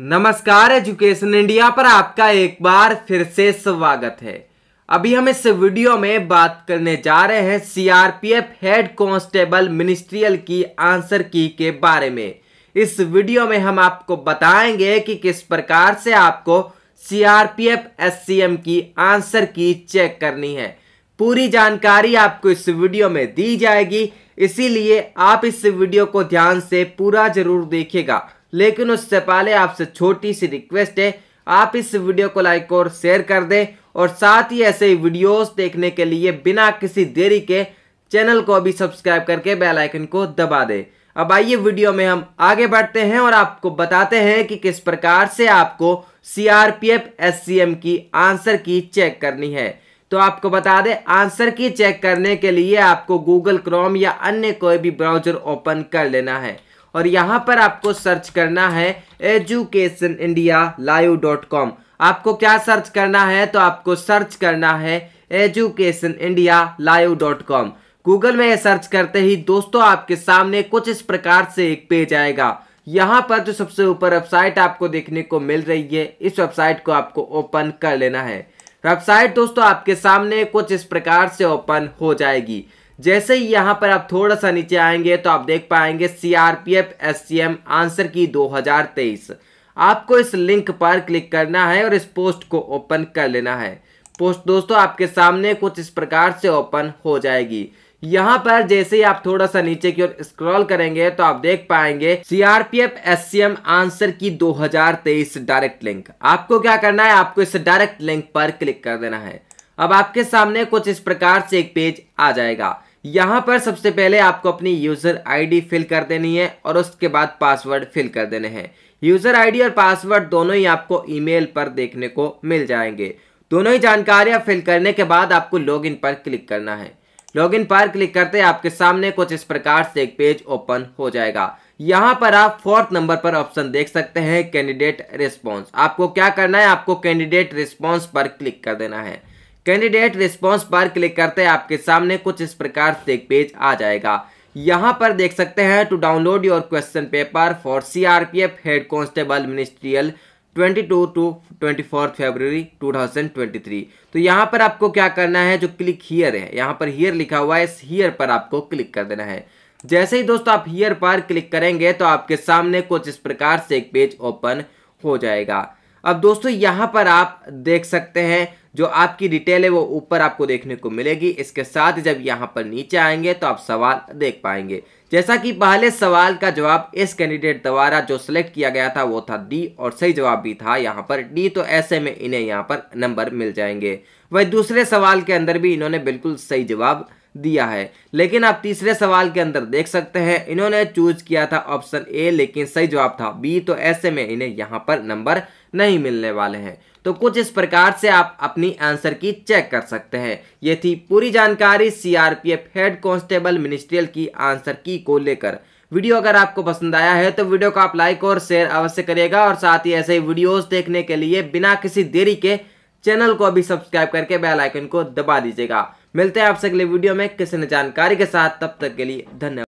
नमस्कार education India पर आपका एक बार फिर से स्वागत है अभी हम इस वीडियो में बात करने जा रहे हैं सीआरपीएफ हेड कांस्टेबल मिनिस्ट्रियल की आंसर की के बारे में इस वीडियो में हम आपको बताएंगे कि किस प्रकार से आपको सीआरपीएफ एससीएम की आंसर की चेक करनी है पूरी जानकारी आपको इस वीडियो में दी जाएगी इसीलिए आप इस वीडियो को ध्यान से पूरा जरूर देखेगा लेकिन उससे पहले आपसे छोटी सी रिक्वेस्ट है आप इस वीडियो को लाइक और शेयर कर दें और साथ ही ऐसे ही वीडियोस देखने के लिए बिना किसी देरी के चैनल को अभी सब्सक्राइब करके बेल आइकन को दबा दें अब आइए वीडियो में हम आगे बढ़ते हैं और आपको बताते हैं कि किस प्रकार से आपको सीआरपीएफ एम की आंसर की चेक करनी है तो आपको बता दें आंसर की चेक करने के लिए आपको गूगल क्रोम या अन्य कोई भी ब्राउजर ओपन कर लेना है और यहाँ पर आपको सर्च करना है education India live dot com आपको क्या सर्च करना है तो आपको सर्च करना है education India live dot com Google में सर्च करते ही दोस्तों आपके सामने कुछ इस प्रकार से एक पेज आएगा यहाँ पर जो सबसे ऊपर वेबसाइट आपको देखने को मिल रही है इस वेबसाइट को आपको ओपन कर लेना है वेबसाइट दोस्तों आपके सामने कुछ इस प्रकार से ओपन हो जाएगी जैसे ही यहाँ पर आप थोड़ा सा नीचे आएंगे तो आप देख पाएंगे सीआरपीएफ एम आंसर की 2023 आपको इस लिंक पर क्लिक करना है और इस पोस्ट को ओपन कर लेना है पोस्ट दोस्तों आपके सामने कुछ इस प्रकार से ओपन हो जाएगी यहाँ पर जैसे ही आप थोड़ा सा नीचे की ओर स्क्रॉल करेंगे तो आप देख पाएंगे सीआरपीएफ एम आंसर की 2023 डायरेक्ट लिंक आपको क्या करना है आपको इस डायरेक्ट लिंक पर क्लिक कर देना है अब आपके सामने कुछ इस प्रकार से एक पेज आ जाएगा यहाँ पर सबसे पहले आपको अपनी यूज़र आईडी फिल कर देनी है और उसके बाद पासवर्ड फिल कर देने हैं यूज़र आईडी और पासवर्ड दोनों ही आपको ईमेल पर देखने को मिल जाएंगे दोनों ही जानकारियाँ फिल करने के बाद आपको लॉगिन पर क्लिक करना है लॉगिन पर क्लिक करते आपके सामने कुछ इस प्रकार से एक पेज ओपन हो जाएगा यहाँ पर आप फोर्थ नंबर पर ऑप्शन देख सकते हैं कैंडिडेट रिस्पॉन्स आपको क्या करना है आपको कैंडिडेट रिस्पॉन्स पर क्लिक कर देना है कैंडिडेट रिस्पॉन्स पर क्लिक करते हैं आपके सामने कुछ इस प्रकार से एक पेज आ जाएगा यहाँ पर देख सकते हैं to download your question paper for C R P F head constable ministerial twenty two two two thousand twenty three तो यहाँ पर आपको क्या करना है जो क्लिक हियर है यहाँ पर हियर लिखा हुआ है इस हियर पर आपको क्लिक कर देना है जैसे ही दोस्तों आप हियर पर क्लिक करेंगे तो आपके सामने कुछ इस प्रकार से एक पेज ओपन हो जाएगा अब दोस्तों यहाँ पर आप देख सकते हैं जो आपकी डिटेल है वो ऊपर आपको देखने को मिलेगी इसके साथ जब यहाँ पर नीचे आएंगे तो आप सवाल देख पाएंगे जैसा कि पहले सवाल का जवाब इस कैंडिडेट द्वारा जो सिलेक्ट किया गया था वो था डी और सही जवाब भी था यहाँ पर डी तो ऐसे में इन्हें यहाँ पर नंबर मिल जाएंगे वही दूसरे सवाल के अंदर भी इन्होंने बिल्कुल सही जवाब दिया है लेकिन आप तीसरे सवाल के अंदर देख सकते हैं इन्होंने चूज किया था ऑप्शन ए लेकिन सही जवाब था बी तो ऐसे में इन्हें यहाँ पर नंबर नहीं मिलने वाले हैं तो कुछ इस प्रकार से आप अपनी आंसर की चेक कर सकते हैं ये थी पूरी जानकारी सीआरपीएफ हेड कांस्टेबल मिनिस्ट्रियल की आंसर की को लेकर वीडियो अगर आपको पसंद आया है तो वीडियो को आप लाइक और शेयर अवश्य करिएगा और साथ ही ऐसे ही वीडियोस देखने के लिए बिना किसी देरी के चैनल को अभी सब्सक्राइब करके बेल आइकन को दबा दीजिएगा मिलते हैं आपसे अगले वीडियो में किसी जानकारी के साथ तब तक के लिए धन्यवाद